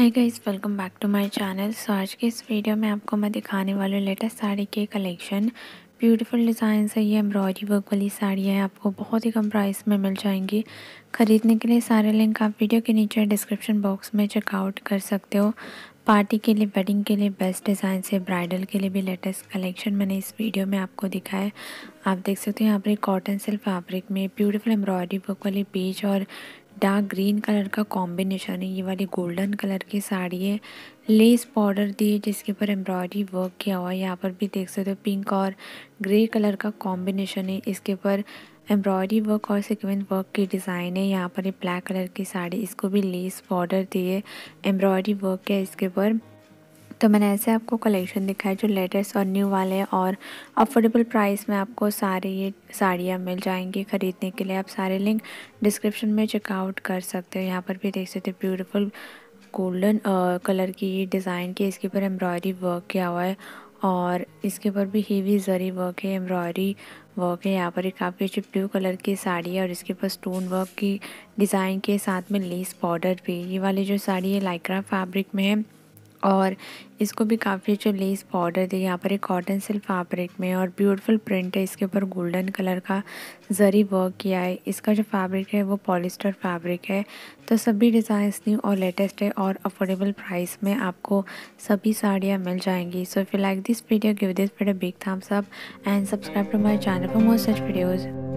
hi guys welcome back to my channel so आज के इस वीडियो में आपको मैं दिखाने वाली हूँ लेटेस्ट साड़ी के कलेक्शन ब्यूटीफुल डिज़ाइन है ये एम्ब्रॉयडरी वर्क वाली साड़ी है आपको बहुत ही कम प्राइस में मिल जाएंगी ख़रीदने के लिए सारे लिंक आप वीडियो के नीचे डिस्क्रिप्शन बॉक्स में चेकआउट कर सकते हो पार्टी के लिए वेडिंग के लिए बेस्ट डिज़ाइन से ब्राइडल के लिए भी लेटेस्ट कलेक्शन मैंने इस वीडियो में आपको दिखाया आप देख सकते हो यहाँ पर कॉटन सिल्क फैब्रिक में ब्यूटीफुल एम्ब्रॉयडरी वर्क वाली बीच और डार्क ग्रीन कलर का कॉम्बिनेशन है ये वाली गोल्डन कलर की साड़ी है लेस बॉर्डर दी है जिसके ऊपर एम्ब्रॉयडरी वर्क किया हुआ है यहाँ पर भी देख सकते हो पिंक और ग्रे कलर का कॉम्बिनेशन है इसके ऊपर एम्ब्रॉयडरी वर्क और सिक्वेंस वर्क की डिज़ाइन है यहाँ पर ये ब्लैक कलर की साड़ी इसको भी लेस बॉर्डर दी है एम्ब्रॉयडरी वर्क है इसके ऊपर तो मैंने ऐसे आपको कलेक्शन दिखाया जो लेटेस्ट और न्यू वाले और अफोर्डेबल प्राइस में आपको सारी ये साड़ियाँ मिल जाएंगी ख़रीदने के लिए आप सारे लिंक डिस्क्रिप्शन में चेकआउट कर सकते हो यहाँ पर भी देख सकते हो ब्यूटीफुल गोल्डन कलर की ये डिज़ाइन की इसके ऊपर एम्ब्रॉयडरी वर्क किया हुआ है और इसके ऊपर भी हेवी जरी वर्क है एम्ब्रॉयडरी वर्क है यहाँ पर एक काफ़ी अच्छी ब्लू कलर की साड़ी है और इसके ऊपर स्टोन वर्क की डिज़ाइन के साथ में लेस बॉर्डर भी ये वाली जो साड़ी है लाइक्रा फैब्रिक में है और इसको भी काफ़ी जो लेस बॉर्डर दी यहाँ पर एक कॉटन सिल्क फैब्रिक में और ब्यूटीफुल प्रिंट है इसके ऊपर गोल्डन कलर का जरी वर्क किया है इसका जो फैब्रिक है वो पॉलिस्टर फैब्रिक है तो सभी डिज़ाइंस न्यू और लेटेस्ट है और अफोर्डेबल प्राइस में आपको सभी साड़ियाँ मिल जाएंगी so if you like this video give this video big thumbs up and subscribe to my channel for more such videos